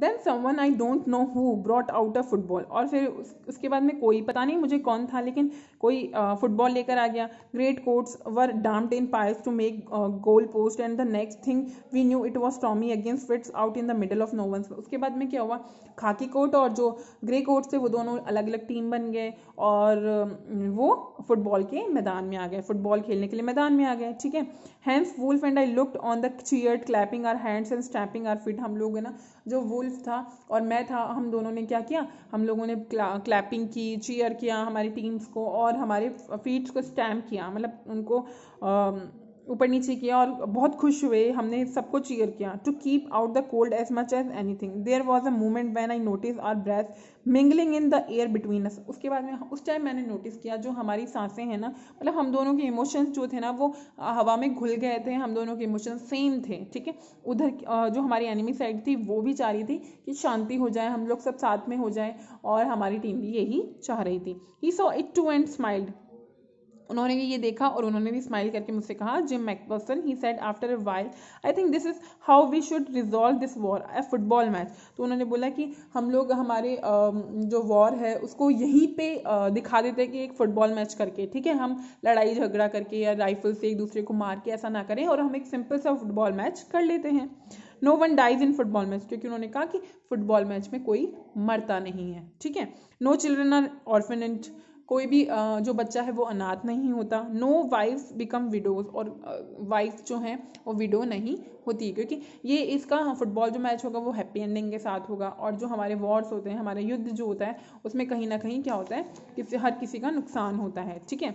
then someone I don't know who brought out a football और फिर उस, उसके बाद में कोई पता नहीं मुझे कौन था लेकिन कोई फुटबॉल लेकर आ गया great coats were dumped in piles to make goal post and the next thing we knew it was Tommy against Fritz out in the middle of no उसके बाद में क्या हुआ खाकी कोट और जो ग्रे कोट्स थे वो दोनों अलग अलग टीम बन गए और वो फुटबॉल के मैदान में आ गए फुटबॉल खेलने के लिए मैदान में आ गए ठीक है Hans Wolf and I looked on the cheer clapping our hands and stamping our feet हम लोग है ना जो वुल्फ था और मैं था हम दोनों ने क्या किया हम लोगों ने क्ला, क्लैपिंग की चीयर किया हमारी टीम्स को और हमारे फीट्स को स्टैम्प किया मतलब उनको आ, ऊपर नीचे किया और बहुत खुश हुए हमने सबको चीयर किया to keep out the cold as much as anything there was a moment when I notice our breath mingling in the air between us उसके बाद में उस टाइम मैंने नोटिस किया जो हमारी सांसें हैं ना मतलब हम दोनों के इमोशंस जो थे ना वो हवा में घुल गए थे हम दोनों के इमोशंस सेम थे ठीक है उधर जो हमारी एनिमी साइड थी वो भी चाह रही थी कि शांति हो जाए हम लोग सब साथ में हो जाए और हमारी टीम भी यही चाह रही थी he saw it too and smiled उन्होंने ये देखा और उन्होंने भी स्माइल करके मुझसे कहा Jim McPherson he said after a while I think this is how we should resolve this war a football match तो उन्होंने बोला कि हम लोग हमारे जो वॉर है उसको यहीं पे दिखा देते हैं कि एक फुटबॉल मैच करके ठीक है हम लड़ाई झगड़ा करके या राइफल से एक दूसरे को मार के ऐसा ना करें और हम एक सिंपल सा फुटबॉल मैच कर लेते हैं no one dies in football match क्योंकि उन्होंने कहा कि फुटबॉल मैच में कोई मरता नहीं है ठीक है नो चिल्ड्रन आर ऑर्फेनेंट कोई भी जो बच्चा है वो अनाथ नहीं होता नो वाइफ बिकम विडोज और वाइफ जो हैं वो विडो नहीं होती क्योंकि ये इसका फुटबॉल जो मैच होगा वो हैप्पी एंडिंग के साथ होगा और जो हमारे वॉर्स होते हैं हमारे युद्ध जो होता है उसमें कहीं ना कहीं क्या होता है किसी हर किसी का नुकसान होता है ठीक है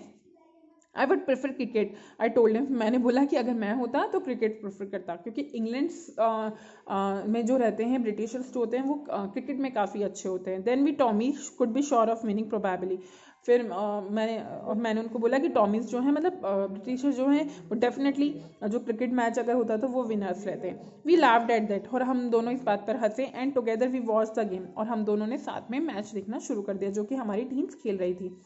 I would prefer cricket I told him मैंने बोला कि अगर मैं होता तो क्रिकेट प्रेफर करता क्योंकि इंग्लैंड uh, uh, में जो रहते हैं ब्रिटिशर्स जो होते हैं वो क्रिकेट uh, में काफ़ी अच्छे होते हैं then we Tommy could be sure of meaning probably फिर आ, मैंने और मैंने उनको बोला कि टॉमीज जो है मतलब ब्रिटिशर जो हैं वो डेफिनेटली जो क्रिकेट मैच अगर होता तो वो विनर्स रहते हैं वी लाव डेट दैट और हम दोनों इस बात पर हंसे and together we watch the game और हम दोनों ने साथ में मैच देखना शुरू कर दिया जो कि हमारी टीम्स खेल रही थी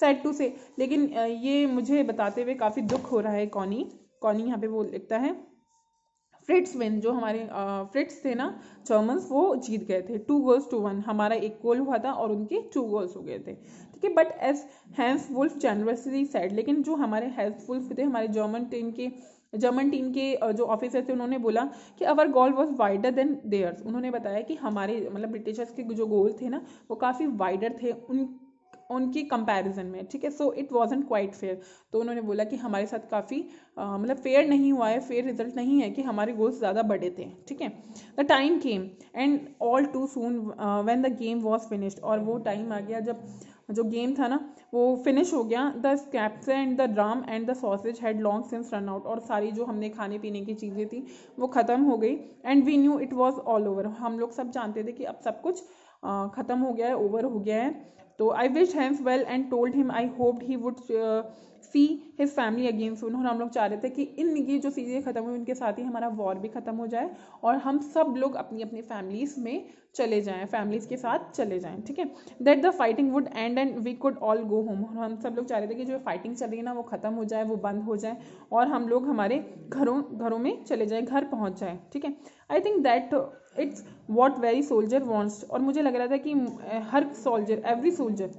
सैड टू से लेकिन ये मुझे बताते हुए काफ़ी दुख हो रहा है कॉनी कॉनी यहाँ पे वो लिखता है फ्रिट्स विन जो हमारे फ्रिट्स थे ना जर्मन्स वो जीत गए थे टू गोल्स टू वन हमारा एक गोल हुआ था और उनके टू गोल्स हो गए थे ठीक है but as Hans Wolf generously said लेकिन जो हमारे हैंस वुल्फ थे हमारे जर्मन टीम के जर्मन टीम के जो ऑफिसर थे उन्होंने बोला कि our goal was wider than theirs उन्होंने बताया कि हमारे मतलब ब्रिटिशर्स के जो गोल थे ना वो काफ़ी वाइडर थे उन उनकी कंपैरिजन में ठीक है so it was quite fair तो उन्होंने बोला कि हमारे साथ काफ़ी मतलब फेयर नहीं हुआ है फेयर रिजल्ट नहीं है कि हमारे गोल्स ज़्यादा बढ़े थे ठीक है the time came and all too soon when the game was finished और वो टाइम आ गया जब जो गेम था ना वो फिनिश हो गया the schnapps and the rum and the sausage had long since run out और सारी जो हमने खाने पीने की चीज़ें थी वो ख़त्म हो गई and we knew it was all over हम लोग सब जानते थे कि अब सब कुछ ख़त्म हो गया है ओवर हो गया है तो I wish him well and told him I hoped he would see his family again soon और हम लोग चाह रहे थे कि इन ये जो चीज़ें ख़त्म हुई उनके साथ ही हमारा वॉर भी ख़त्म हो जाए और हम सब लोग अपनी अपनी फैमिलीज में चले जाएं फैमिलीज के साथ चले जाएं ठीक है that the fighting would end and we could all go home हम सब लोग चाह रहे थे कि जो फाइटिंग चल रही है ना वो ख़त्म हो जाए वो बंद हो जाए और हम लोग हमारे घरों घरों में चले जाएँ घर पहुँच जाएँ ठीक है I think that it's what every soldier wants और मुझे लग रहा था कि हर सोल्जर एवरी सोल्जर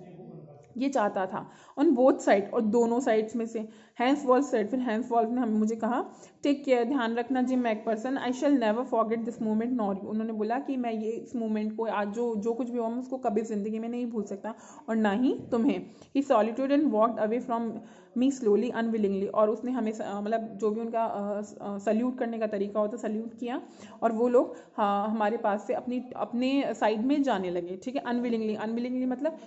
ये चाहता था ऑन बोथ साइड और दोनों साइड्स में से हैंस वॉल्स सेट फिर हैंस वॉल्फ ने हम मुझे कहा टेक केयर ध्यान रखना Jim McPherson I shall never forget this moment nor उन्होंने बोला कि मैं ये इस मोमेंट को आज जो जो कुछ भी हुआ मैं उसको कभी ज़िंदगी में नहीं भूल सकता और ना ही तुम्हें he saluted and walk away from me slowly unwillingly और उसने हमें मतलब जो भी उनका सल्यूट करने का तरीका होता सल्यूट किया और वो लोग हाँ हमारे पास से अपनी अपने साइड में जाने लगे ठीक है अनविलिंगली अनविलिंगली मतलब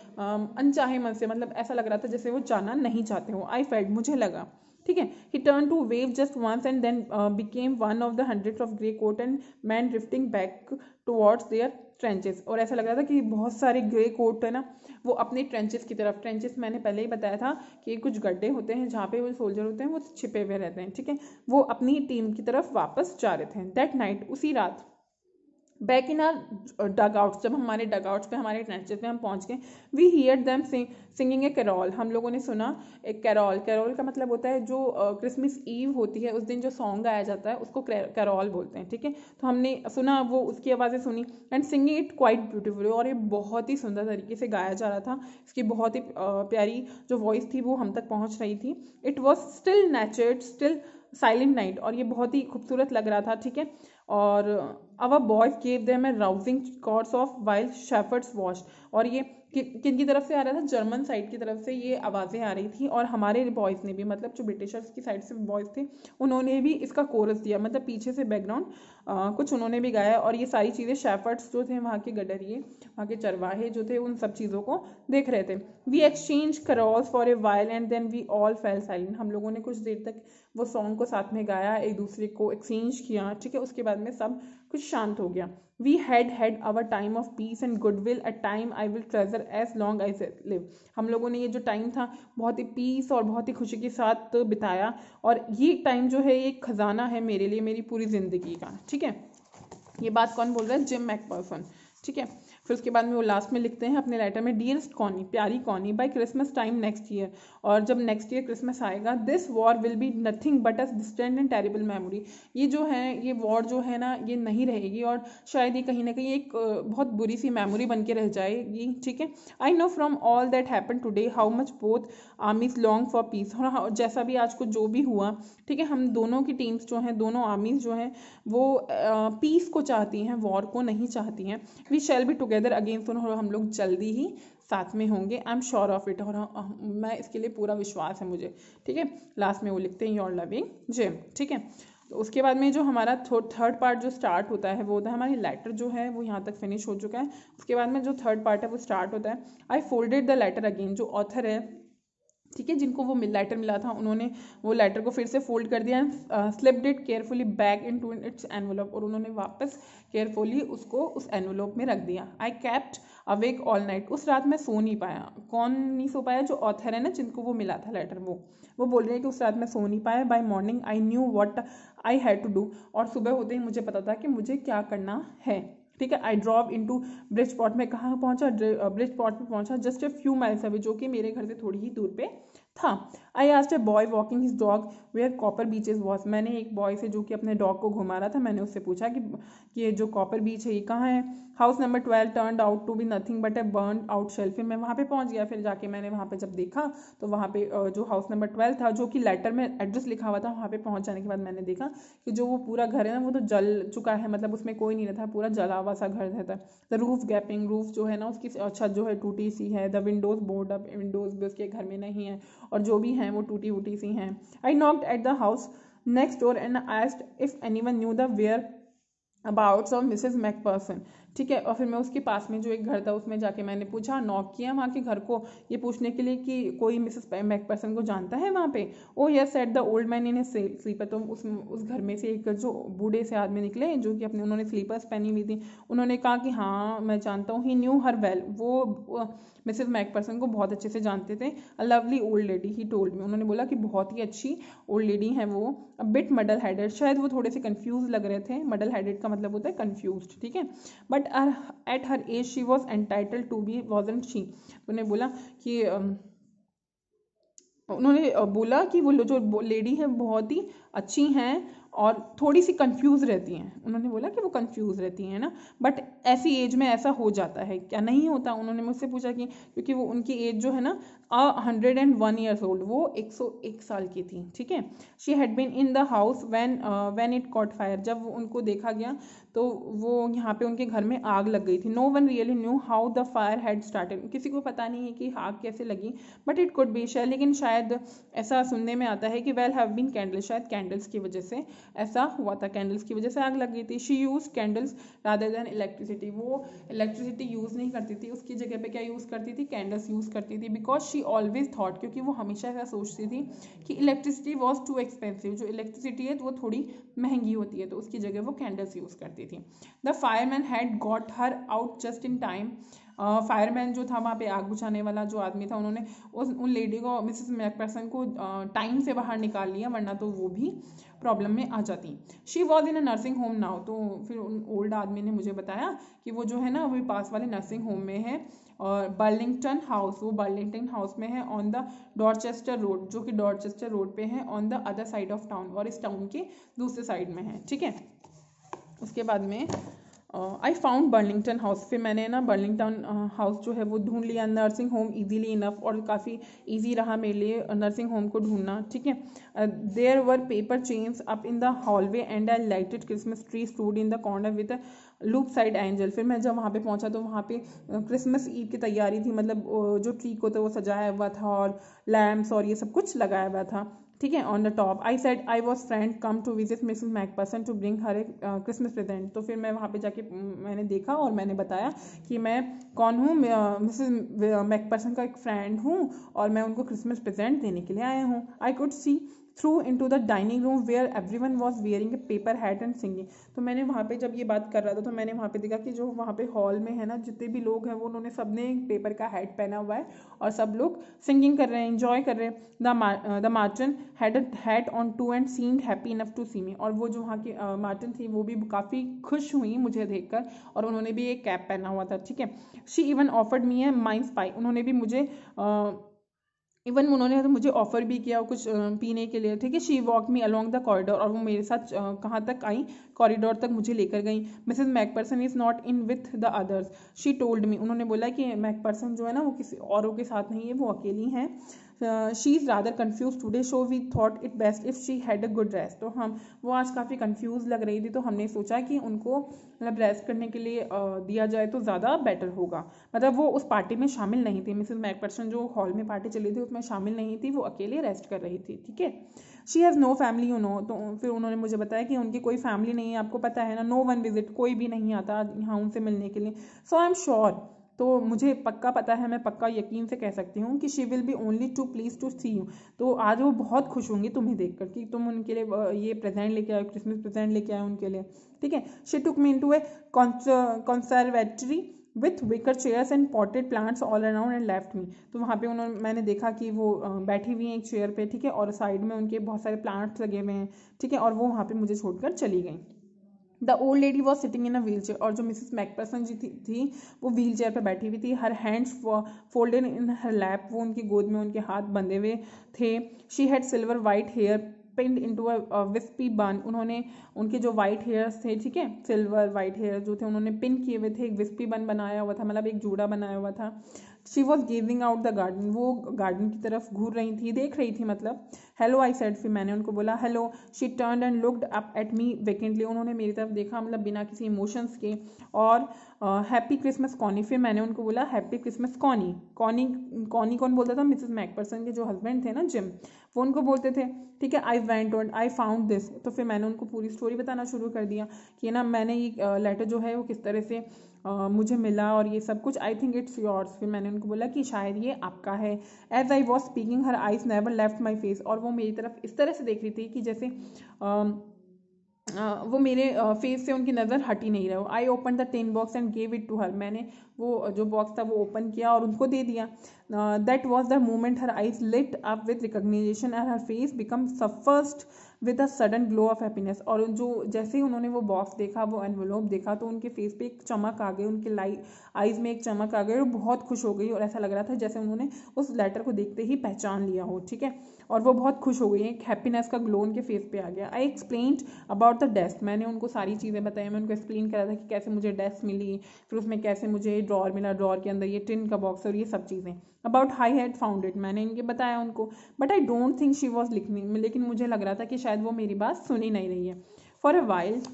अनचाहे मन से मतलब ऐसा लग रहा था जैसे वो जाना नहीं चाहते हो आई फेल्ट मुझे लगा था ठीक है he turn to wave just once and then became one of the hundred of grey coat and man drifting back towards their trenches और ऐसा लग रहा था कि बहुत सारे ग्रे कोट है ना वो अपने ट्रेंचेस की तरफ ट्रेंचेस मैंने पहले ही बताया था कि कुछ गड्ढे होते हैं जहाँ पे वो सोल्जर होते हैं वो छिपे हुए रहते हैं ठीक है वो अपनी टीम की तरफ वापस जा रहे थे दैट नाइट उसी रात back in our dug outs जब हमारे डग आउट्स पर हमारे ट्रेंचेज पे हम पहुंच गए we hear them sing singing a carol हम लोगों ने सुना एक कैरोल कैरोल का मतलब होता है जो क्रिसमस uh, ईव होती है उस दिन जो सॉन्ग गाया जाता है उसको कैरोल बोलते हैं ठीक है तो हमने सुना वो उसकी आवाज़ें सुनी and singing it quite beautiful और ये बहुत ही सुंदर तरीके से गाया जा रहा था इसकी बहुत ही uh, प्यारी जो वॉइस थी वो हम तक पहुँच रही थी it was Stille Nacht still Silent Night और ये बहुत ही खूबसूरत लग रहा था ठीक है और अवर बॉयज गेव दे में rousing chorus of while shepherds watched और ये कि, किन की तरफ से आ रहा था जर्मन साइड की तरफ से ये आवाज़ें आ रही थी और हमारे बॉयज़ ने भी मतलब जो ब्रिटिशर्स की साइड से बॉयज़ थे उन्होंने भी इसका कोरस दिया मतलब पीछे से बैकग्राउंड कुछ उन्होंने भी गाया और ये सारी चीज़ें शेफर्ड्स जो थे वहाँ के गडरिए वहाँ के चरवाहे जो थे उन सब चीज़ों को देख रहे थे we exchange carols for a while and then we all fell silent हम लोगों ने कुछ देर तक वो सॉन्ग को साथ में गाया एक दूसरे को एक्सचेंज किया ठीक है उसके बाद में सब कुछ शांत हो गया we had had our time of peace and good will a time I will treasure as long as I live लोगों ने ये जो टाइम था बहुत ही पीस और बहुत ही खुशी के साथ बिताया और ये टाइम जो है ये खजाना है मेरे लिए मेरी पूरी ज़िंदगी का ठीक है ये बात कौन बोल रहा है जिम मैकपर्सन ठीक है फिर उसके बाद में वो लास्ट में लिखते हैं अपने लेटर में डियरेस्ट कॉनी प्यारी Connie by Christmas time next year और जब नेक्स्ट ईयर क्रिसमस आएगा this war will be nothing but a distant and terrible memory ये जो है ये वॉर जो है ना ये नहीं रहेगी और शायद ये कहीं ना कहीं एक बहुत बुरी सी मेमोरी बन के रह जाएगी ठीक है I know from all that happen today how much both armies long for peace और हाँ, जैसा भी आज को जो भी हुआ ठीक है हम दोनों की टीम्स जो हैं दोनों आर्मीज जो हैं वो पीस को चाहती हैं वॉर को नहीं चाहती हैं we shall be together together against और हम लोग जल्दी ही साथ में होंगे I am sure of it और मैं इसके लिए पूरा विश्वास है मुझे ठीक है लास्ट में वो लिखते हैं योर लविंग जिम ठीक है तो उसके बाद में जो हमारा थर्ड पार्ट जो स्टार्ट होता है वो होता है हमारी लेटर जो है वो यहाँ तक फिनिश हो चुका है उसके बाद में जो थर्ड पार्ट है वो स्टार्ट होता है I folded the letter again जो ऑथर है ठीक है जिनको वो लेटर मिला था उन्होंने वो लेटर को फिर से फोल्ड कर दिया and slipped it carefully back into its envelope और उन्होंने वापस केयरफुली उसको उस एनवलोप में रख दिया I kept awake all night उस रात मैं सो नहीं पाया कौन नहीं सो पाया जो ऑथर है ना जिनको वो मिला था लेटर वो वो बोल रहे हैं कि उस रात मैं सो नहीं पाया by morning I knew what I had to do और सुबह होते ही मुझे पता था कि मुझे क्या करना है ठीक है I drove to Bridgeport में कहाँ पहुँचा ब्रिज पॉट पे पहुँचा just a few miles away जो कि मेरे घर से थोड़ी ही दूर पे था I asked a boy walking his dog where Copper is was मैंने एक बॉय से जो कि अपने डॉग को घुमा रहा था मैंने उससे पूछा कि ये जो कॉपर बीच है ये कहाँ है house number twelve turn out to be nothing but a burn out shell मैं वहाँ पे पहुँच गया फिर जाके मैंने वहाँ पे जब देखा तो वहाँ पे जो हाउस नंबर ट्वेल्व था जो कि लेटर में एड्रेस लिखा हुआ था वहाँ पे पहुँच जाने के बाद मैंने देखा कि जो वो पूरा घर है ना वो तो जल चुका है मतलब उसमें कोई नहीं रहता पूरा जला हुआ सा घर रहता है द रूफ गैपिंग रूफ जो है ना उसकी छत जो है टूटी सी है the windows board up windows भी उसके घर में नहीं है और जो भी है हैं वो टूटी वूटी सी हैं I knocked at the house next door and asked if anyone knew the whereabouts of Mrs McPherson ठीक है और फिर मैं उसके पास में जो एक घर था उसमें जाके मैंने पूछा नॉक किया वहाँ के घर को ये पूछने के लिए कि कोई मिसेस मैक पर्सन को जानता है वहाँ पे oh yes said the old man in slipper तो उस उस घर में से एक जो बूढ़े से आदमी निकले जो कि अपने उन्होंने स्लीपर्स पहनी हुई थी उन्होंने कहा कि हाँ मैं जानता हूँ ही न्यू हर वेल वो मिसिज मैक पर्सन को बहुत अच्छे से जानते थे a lovely old lady he told me उन्होंने बोला कि बहुत ही अच्छी ओल्ड लेडी है वो अ बिट मडल हेडेड शायद वो थोड़े से कन्फ्यूज लग रहे थे मडल हेडेड का मतलब होता है कन्फ्यूज ठीक है but at her at her age she was entitled to be was and she उन्होंने बोला कि um, उन्होंने uh, बोला कि वो जो लेडी है बहुत ही अच्छी हैं और थोड़ी सी कंफ्यूज रहती हैं उन्होंने बोला कि वो कंफ्यूज रहती हैं ना बट ऐसी एज में ऐसा हो जाता है क्या नहीं होता उन्होंने मुझसे पूछा कि क्योंकि वो उनकी एज जो है ना hundred and one years old वो एक सौ एक साल की थी ठीक है she had been in the house when when it caught fire जब उनको देखा गया तो वो यहाँ पे उनके घर में आग लग गई थी no one really knew how the fire had started किसी को पता नहीं है कि आग कैसे लगी बट इट कुड बी शायद लेकिन शायद ऐसा सुनने में आता है कि वेल हैव बीन कैंडल शायद कैंडल्स की वजह से ऐसा हुआ था कैंडल्स की वजह से आग लग गई थी she use candles rather than electricity electricity वो इलेक्ट्रिसिटी यूज़ नहीं करती थी उसकी जगह पे क्या यूज़ करती थी कैंडल्स यूज़ करती थी बिकॉज शी ऑलवेज थॉट क्योंकि वो हमेशा ऐसा सोचती थी कि इलेक्ट्रिसिटी वॉज टू एक्सपेंसिव जो इलेक्ट्रिसिटी है तो वो थोड़ी महंगी होती है तो उसकी जगह वो कैंडल्स यूज़ करती थी the fireman had got her out just in time fireman जो था वहाँ पे आग बुझाने वाला जो आदमी था उन्होंने उस उन लेडी को मिसेस मैकपर्सन को टाइम से बाहर निकाल लिया वरना तो वो भी प्रॉब्लम में आ जाती she was in a nursing home now तो फिर उन ओल्ड आदमी ने मुझे बताया कि वो जो है ना वो पास वाले नर्सिंग होम में है और बर्लिंगटन हाउस वो बर्लिंगटन हाउस में है ऑन द डॉरचेस्टर रोड जो कि डॉरचेस्टर रोड पे है on the other side of town और इस टाउन के दूसरे साइड में है ठीक है उसके बाद में आई फाउंड बर्लिंगटन हाउस फिर मैंने ना बर्लिंगटन हाउस uh, जो है वो ढूंढ लिया नर्सिंग होम इजीली इनफ और काफ़ी इजी रहा मेरे लिए नर्सिंग uh, होम को ढूंढना ठीक है there were paper chains up in the hallway and I lighted Christmas tree stood in the corner with lopsided angel फिर मैं जब वहाँ पे पहुँचा तो वहाँ पे क्रिसमस uh, ईद की तैयारी थी मतलब जो ट्री को तो वो सजाया हुआ था और लैम्प्स और ये सब कुछ लगाया हुआ था ठीक है on the top I said I was friend come to visit Mac McPherson to bring her एक क्रिसमस प्रेजेंट तो फिर मैं वहाँ पे जाके मैंने देखा और मैंने बताया कि मैं कौन हूँ मैक मैकपर्सन uh, uh, का एक फ्रेंड हूँ और मैं उनको क्रिसमस प्रेजेंट देने के लिए आया हूँ I could see through into the dining room where everyone was wearing a paper hat and singing तो मैंने वहाँ पे जब ये बात कर रहा था तो मैंने वहाँ पे देखा कि जो वहाँ पे हॉल में है ना जितने भी लोग हैं वो उन्होंने सब ने पेपर का हैट पहना हुआ है और सब लोग सिंगिंग कर रहे हैं इन्जॉय कर रहे हैं the matron had hat on too and seemed happy enough to see me और वो जो वहाँ की मार्टन uh, थी वो भी काफ़ी खुश हुई मुझे देख कर और उन्होंने भी एक कैप पहना हुआ था ठीक है शी इवन ऑफर्ड मी है माइंड स्पाई उन्होंने भी मुझे uh, इवन उन्होंने तो मुझे ऑफ़र भी किया कुछ पीने के लिए ठीक है she walk me along the corridor और वो मेरे साथ कहाँ तक आई कॉरिडोर तक मुझे लेकर गई Mrs McPherson is not in with the others she told me उन्होंने बोला कि मैक पर्सन जो है ना वो किसी औरों के साथ नहीं है वो अकेली हैं she uh, she is rather confused today so we thought it best if she had a good rest तो हम वो आज काफ़ी confused लग रही थी तो हमने सोचा कि उनको मतलब रेस्ट करने के लिए uh, दिया जाए तो ज़्यादा बेटर होगा मतलब वो उस पार्टी में शामिल नहीं थी मिसिज मैक पर्सन जो हॉल में पार्टी चली थी उसमें शामिल नहीं थी वो अकेले रेस्ट कर रही थी ठीक है she has no family you know तो फिर उन्होंने मुझे बताया कि उनकी कोई फैमिली नहीं है आपको पता है ना नो वन विजिट कोई भी नहीं आता यहाँ उनसे मिलने के लिए सो आई एम श्योर तो मुझे पक्का पता है मैं पक्का यकीन से कह सकती हूँ कि she will be only too pleased to see you तो आज वो बहुत खुश होंगी तुम्हें देख कर कि तुम उनके लिए ये प्रेजेंट लेके आए क्रिसमस प्रेजेंट लेके आए उनके लिए ठीक है she took me in to a conservatory with wicker chairs and potted plants all around and left me तो वहाँ पे उन्होंने मैंने देखा कि वो बैठी हुई हैं एक चेयर पे ठीक है और साइड में उनके बहुत सारे प्लांट्स लगे हुए हैं ठीक है और वो वहाँ पे मुझे छोड़कर चली गई the old lady was sitting in a wheelchair और जो मिसिस मैकपर्सन जी थी, थी वो व्हील चेयर पर बैठी हुई थी her hands folded in her lap वो उनकी गोद में उनके हाथ बंधे हुए थे she had silver white hair pinned in to विस्पी बन उन्होंने उनके जो वाइट हेयर्स थे ठीक है सिल्वर वाइट हेयर जो थे उन्होंने पिन किए हुए थे एक विस्पी बन बनाया हुआ था मतलब एक जूड़ा बनाया हुआ था she was gazing out the garden वो गार्डन की तरफ घूर रही थी देख रही थी मतलब हेलो आई सेड फिर मैंने उनको बोला hello she turn and looked up at me vacantly उन्होंने मेरी तरफ देखा मतलब बिना किसी इमोशंस के और हैप्पी क्रिसमस कॉनी फिर मैंने उनको बोला happy Christmas Connie Connie Connie कौन बोलता था मिसेस मैकपर्सन के जो हस्बैंड थे ना जिम वो उनको बोलते थे ठीक है I went on I found this तो फिर मैंने उनको पूरी स्टोरी बताना शुरू कर दिया कि ना मैंने ये लेटर जो है वो किस तरह से मुझे मिला और ये सब कुछ आई थिंक इट्स योर्स फिर मैंने उनको बोला कि शायद ये आपका है as I was speaking her eyes never left my face और वो मेरी तरफ इस तरह से देख रही थी कि जैसे uh, वो मेरे फेस से उनकी नज़र हट ही नहीं रहा I open the tin box and gave it to her मैंने वो जो बॉक्स था वो ओपन किया और उनको दे दिया that was the moment her eyes lit up with recognition and her face become the first with a sudden glow of happiness और जो जैसे ही उन्होंने वो बॉक्स देखा वो एनवलोप देखा तो उनके फेस पे एक चमक आ गई उनके लाई आइज में एक चमक आ गई और बहुत खुश हो गई और ऐसा लग रहा था जैसे उन्होंने उस लेटर को देखते ही पहचान लिया हो ठीक है और वो बहुत खुश हो गई एक हैप्पीनेस का ग्लो उनके फेस पे आ गया I explain about the desk मैंने उनको सारी चीज़ें बताई मैं उनको एक्सप्लेन करा था कि कैसे मुझे डेस्क मिली फिर उसमें कैसे मुझे ड्रॉर मिला ड्रॉर के अंदर ये टिन का बॉक्स और ये सब चीज़ें about how I had found it मैंने इनके बताया उनको but I don't think she was लिखनी लेकिन मुझे लग रहा था कि शायद वो मेरी बात सुनी नहीं रही है for a while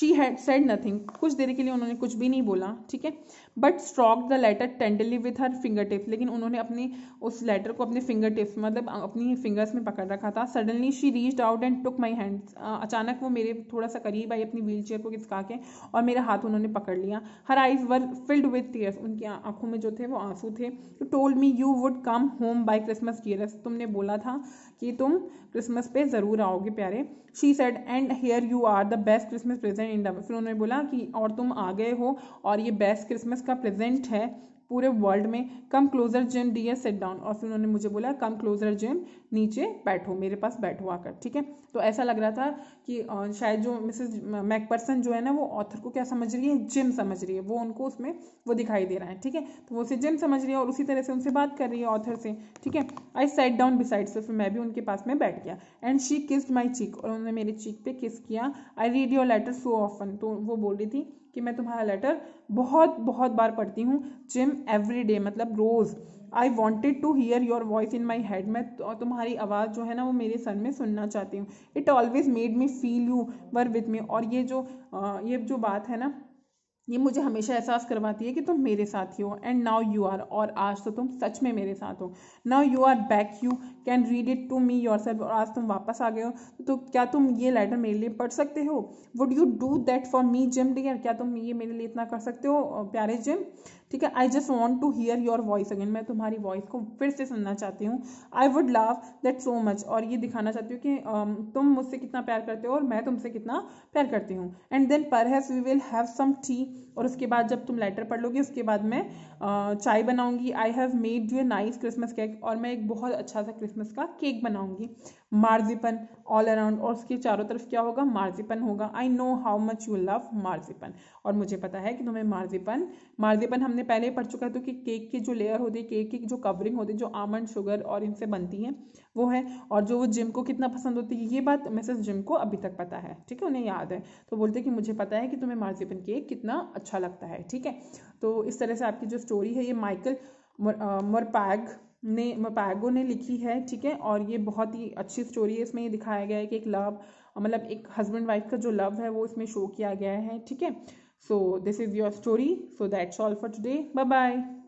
she had said nothing कुछ देर के लिए उन्होंने कुछ भी नहीं बोला ठीक है but stroked the letter tenderly with her fingertips लेकिन उन्होंने अपनी उस लेटर को अपने फिंगर टिप्स मतलब अपनी फिंगर्स में पकड़ रखा था suddenly she reach out and took my hand अचानक वो मेरे थोड़ा सा करीब आई अपनी व्हील चेयर को खिसका के और मेरा हाथ उन्होंने पकड़ लिया her eyes were filled with tears उनकी आंखों में जो थे वो आंसू थे तो told me you would come home by Christmas dearest तुमने बोला था कि तुम क्रिसमस पे ज़रूर आओगे प्यारे she said and here you are the best Christmas present united फिर उन्होंने बोला कि और तुम आ गए हो और ये बेस्ट क्रिसमस का प्रेजेंट है पूरे वर्ल्ड में come closer Jim D S sat down और फिर उन्होंने मुझे बोला कम क्लोजर जिम नीचे बैठो मेरे पास बैठो आकर ठीक है तो ऐसा लग रहा था कि शायद जो मिसेज मैकपर्सन जो है ना वो ऑथर को क्या समझ रही है जिम समझ रही है वो उनको उसमें वो दिखाई दे रहा है ठीक है तो वो उसे जिम समझ रही है और उसी तरह से उनसे बात कर रही है ऑथर से ठीक है आई सेट डाउन बिसाइड से फिर मैं भी उनके पास में बैठ गया and she kissed my cheek और उन्होंने मेरे चीक पे किस किया I read your letter so often तो वो बोल रही थी कि मैं तुम्हारा लेटर बहुत बहुत बार पढ़ती हूँ जिम एवरी डे मतलब रोज़ I wanted to hear your voice in my head मैं तो, तुम्हारी आवाज़ जो है ना वो मेरे सर में सुनना चाहती हूँ it always made me feel you were with me और ये जो ये जो बात है ना ये मुझे हमेशा एहसास करवाती है कि तुम मेरे साथ ही हो एंड नाउ यू आर और आज तो तुम सच में मेरे साथ हो now you are back you can read it to me yourself और आज तुम वापस आ गए हो तो क्या तुम ये लेटर मेरे लिए पढ़ सकते हो would you do that for me Jim dear क्या तुम ये मेरे लिए इतना कर सकते हो प्यारे जिम ठीक है I just want to hear your voice again मैं तुम्हारी वॉइस को फिर से सुनना चाहती हूँ I would love that so much और ये दिखाना चाहती हूँ कि तुम मुझसे कितना प्यार करते हो और मैं तुमसे कितना प्यार करती हूँ एंड देन पर we will have some tea और उसके बाद जब तुम लेटर पढ़ लोगे उसके बाद मैं चाय बनाऊंगी I have made you a nice Christmas cake और मैं एक बहुत अच्छा सा क्रिसमस का केक बनाऊंगी मार्जिपन ऑल अराउंड और उसके चारों तरफ क्या होगा मार्जिपन होगा I know how much you love marzipan और मुझे पता है कि तुम्हें मार्जिपन मार्जिपन हमने पहले ही पढ़ चुका है तो कि केक की जो लेयर होती है केक की जो कवरिंग होती है जो आमंड शुगर और इनसे बनती है वो है और जो वो जिम को कितना पसंद होती है ये बात मिसेस जिम को अभी तक पता है ठीक है उन्हें याद है तो बोलते कि मुझे पता है कि तुम्हें मार्जिपन केक कितना अच्छा लगता है ठीक है तो इस तरह से आपकी जो स्टोरी है ये माइकल मरपैग ने मपैगो ने लिखी है ठीक है और ये बहुत ही अच्छी स्टोरी है इसमें ये दिखाया गया है कि एक लव मतलब एक हस्बैंड वाइफ का जो लव है वो इसमें शो किया गया है ठीक है so this is your story so that's all for today bye bye